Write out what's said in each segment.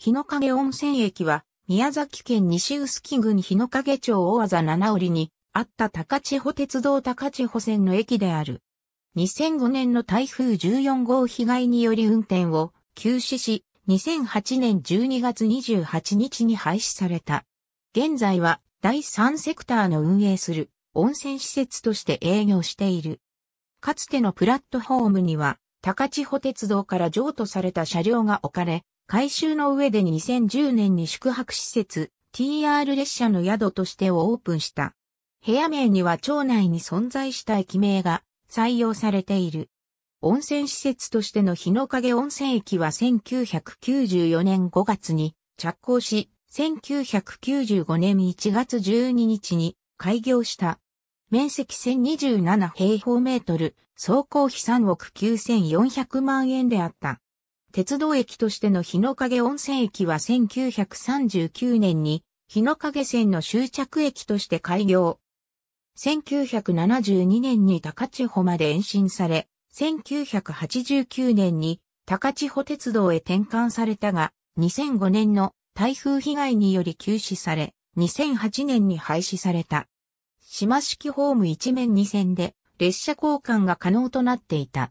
日の影温泉駅は、宮崎県西臼杵郡日の影町大技七折に、あった高千穂鉄道高千穂線の駅である。2005年の台風14号被害により運転を休止し、2008年12月28日に廃止された。現在は第3セクターの運営する温泉施設として営業している。かつてのプラットホームには高千穂鉄道から譲渡された車両が置かれ、改修の上で2010年に宿泊施設 TR 列車の宿としてをオープンした。部屋名には町内に存在した駅名が採用されている。温泉施設としての日の影温泉駅は1994年5月に着工し、1995年1月12日に開業した。面積1027平方メートル、総工費3億9400万円であった。鉄道駅としての日の影温泉駅は1939年に日の影線の終着駅として開業。1972年に高千穂まで延伸され、1989年に高千穂鉄道へ転換されたが、2005年の台風被害により休止され、2008年に廃止された。島式ホーム一面二線で列車交換が可能となっていた。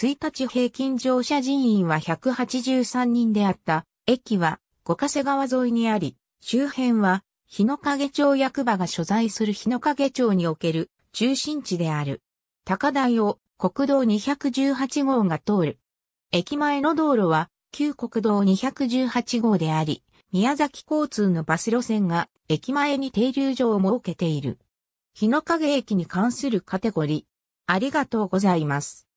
1日平均乗車人員は183人であった。駅は五ヶ瀬川沿いにあり、周辺は日の影町役場が所在する日の影町における中心地である。高台を国道218号が通る。駅前の道路は旧国道218号であり、宮崎交通のバス路線が駅前に停留所を設けている。日の影駅に関するカテゴリー。ありがとうございます。